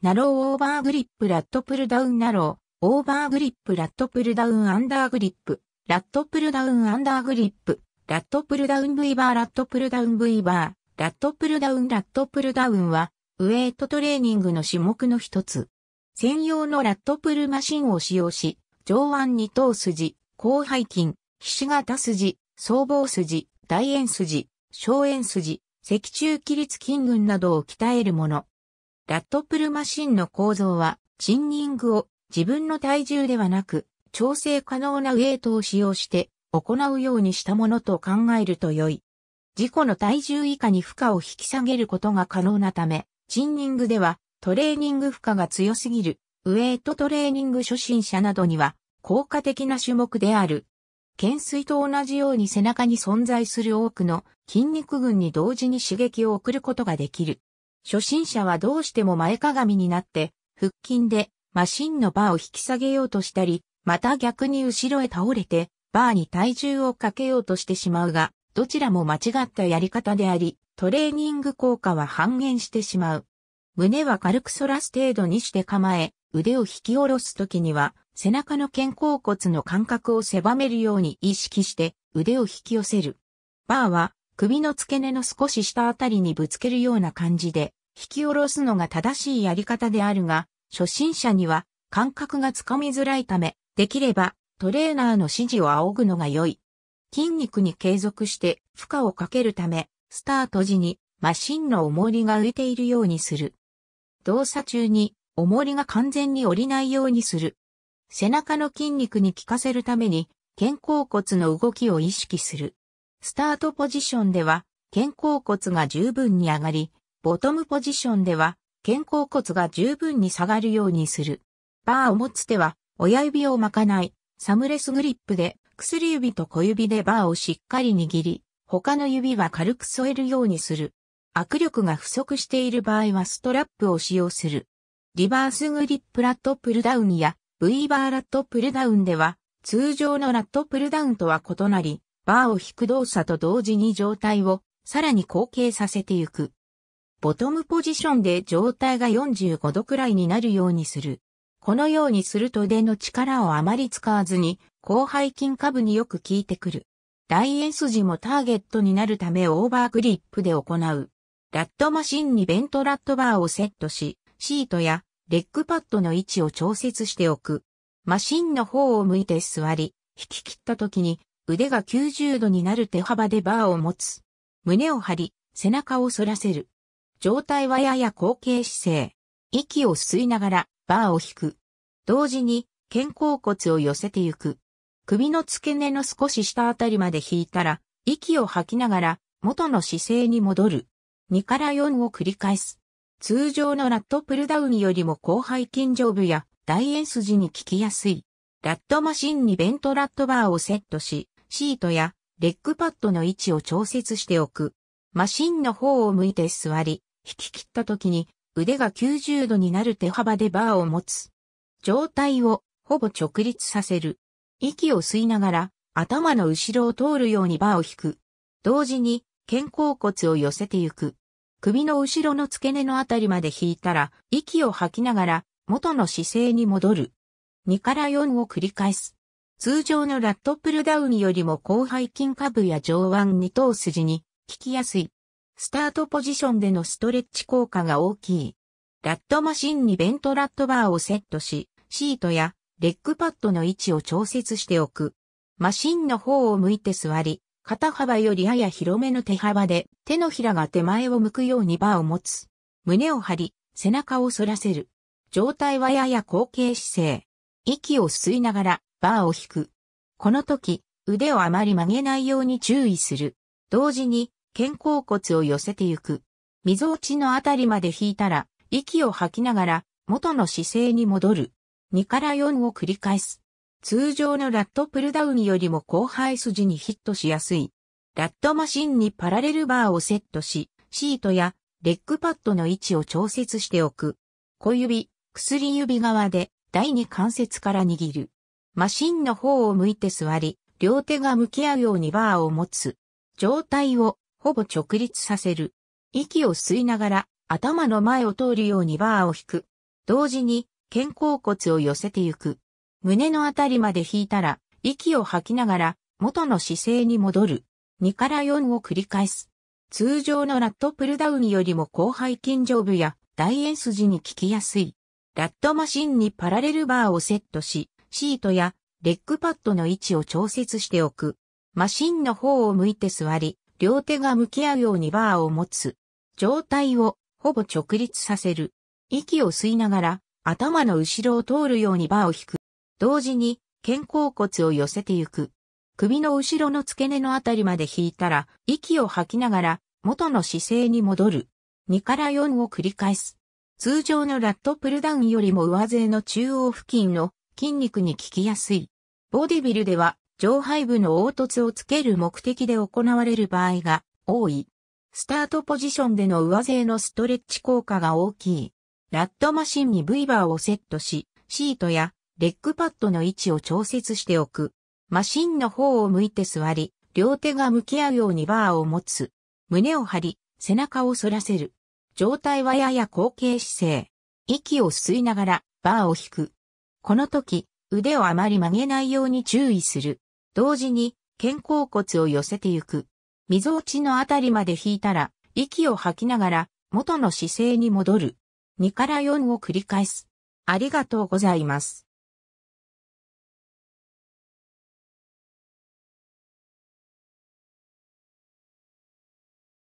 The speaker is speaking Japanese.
ナローオーバーグリップラットプルダウンナロー、オーバーグリップラットプルダウンアンダーグリップ、ラットプルダウンアンダーグリップ、ラットプルダウンブイバーラットプルダウンブイバー、ラットプルダウンラットプルダウンは、ウエイトトレーニングの種目の一つ。専用のラットプルマシンを使用し、上腕二頭筋、広背筋、皮脂型筋、僧帽筋、大円筋、小円筋、脊柱起立筋群などを鍛えるもの。ラットプルマシンの構造は、チンニングを自分の体重ではなく、調整可能なウェイトを使用して行うようにしたものと考えると良い。自己の体重以下に負荷を引き下げることが可能なため、チンニングではトレーニング負荷が強すぎる、ウェイトトレーニング初心者などには効果的な種目である。懸垂と同じように背中に存在する多くの筋肉群に同時に刺激を送ることができる。初心者はどうしても前かがみになって、腹筋でマシンのバーを引き下げようとしたり、また逆に後ろへ倒れて、バーに体重をかけようとしてしまうが、どちらも間違ったやり方であり、トレーニング効果は半減してしまう。胸は軽く反らす程度にして構え、腕を引き下ろすときには、背中の肩甲骨の間隔を狭めるように意識して腕を引き寄せる。バーは首の付け根の少し下あたりにぶつけるような感じで引き下ろすのが正しいやり方であるが、初心者には感覚がつかみづらいため、できればトレーナーの指示を仰ぐのが良い。筋肉に継続して負荷をかけるため、スタート時にマシンの重りが浮いているようにする。動作中に重りが完全に降りないようにする。背中の筋肉に効かせるために肩甲骨の動きを意識する。スタートポジションでは肩甲骨が十分に上がり、ボトムポジションでは、肩甲骨が十分に下がるようにする。バーを持つ手は、親指を巻かない、サムレスグリップで、薬指と小指でバーをしっかり握り、他の指は軽く添えるようにする。握力が不足している場合はストラップを使用する。リバースグリップラットプルダウンや V バーラットプルダウンでは通常のラットプルダウンとは異なり、バーを引く動作と同時に状態をさらに後傾させていく。ボトムポジションで状態が45度くらいになるようにする。このようにすると腕の力をあまり使わずに、広背筋下部によく効いてくる。大円筋もターゲットになるためオーバーグリップで行う。ラットマシンにベントラットバーをセットし、シートやレッグパッドの位置を調節しておく。マシンの方を向いて座り、引き切った時に腕が90度になる手幅でバーを持つ。胸を張り、背中を反らせる。状態はやや後傾姿勢。息を吸いながらバーを引く。同時に肩甲骨を寄せてゆく。首の付け根の少し下あたりまで引いたら、息を吐きながら元の姿勢に戻る。2から4を繰り返す。通常のラットプルダウンよりも後背筋上部や大円筋に効きやすい。ラットマシンにベントラットバーをセットし、シートやレッグパッドの位置を調節しておく。マシンの方を向いて座り、引き切った時に腕が90度になる手幅でバーを持つ。状態をほぼ直立させる。息を吸いながら頭の後ろを通るようにバーを引く。同時に肩甲骨を寄せてゆく。首の後ろの付け根のあたりまで引いたら、息を吐きながら元の姿勢に戻る。2から4を繰り返す。通常のラットプルダウンよりも広背筋下部や上腕二頭筋に効きやすい。スタートポジションでのストレッチ効果が大きい。ラットマシンにベントラットバーをセットし、シートやレッグパッドの位置を調節しておく。マシンの方を向いて座り、肩幅よりやや広めの手幅で手のひらが手前を向くようにバーを持つ。胸を張り、背中を反らせる。状態はやや後傾姿勢。息を吸いながらバーを引く。この時、腕をあまり曲げないように注意する。同時に肩甲骨を寄せてゆく。溝落ちのあたりまで引いたら、息を吐きながら、元の姿勢に戻る。2から4を繰り返す。通常のラットプルダウンよりも後輩筋にヒットしやすい。ラットマシンにパラレルバーをセットし、シートやレッグパッドの位置を調節しておく。小指、薬指側で第二関節から握る。マシンの方を向いて座り、両手が向き合うようにバーを持つ。状態をほぼ直立させる。息を吸いながら頭の前を通るようにバーを引く。同時に肩甲骨を寄せてゆく。胸のあたりまで引いたら息を吐きながら元の姿勢に戻る。2から4を繰り返す。通常のラットプルダウンよりも広背筋上部や大円筋に効きやすい。ラットマシンにパラレルバーをセットし、シートやレッグパッドの位置を調節しておく。マシンの方を向いて座り、両手が向き合うようにバーを持つ。状態をほぼ直立させる。息を吸いながら頭の後ろを通るようにバーを引く。同時に肩甲骨を寄せてゆく。首の後ろの付け根のあたりまで引いたら息を吐きながら元の姿勢に戻る。2から4を繰り返す。通常のラットプルダウンよりも上背の中央付近の筋肉に効きやすい。ボディビルでは上背部の凹凸をつける目的で行われる場合が多い。スタートポジションでの上背のストレッチ効果が大きい。ラッドマシンに V バーをセットし、シートやレッグパッドの位置を調節しておく。マシンの方を向いて座り、両手が向き合うようにバーを持つ。胸を張り、背中を反らせる。状態はやや後傾姿勢。息を吸いながらバーを引く。この時、腕をあまり曲げないように注意する。同時に肩甲骨を寄せてゆく。溝落ちのあたりまで引いたら、息を吐きながら元の姿勢に戻る。2から4を繰り返す。ありがとうございます。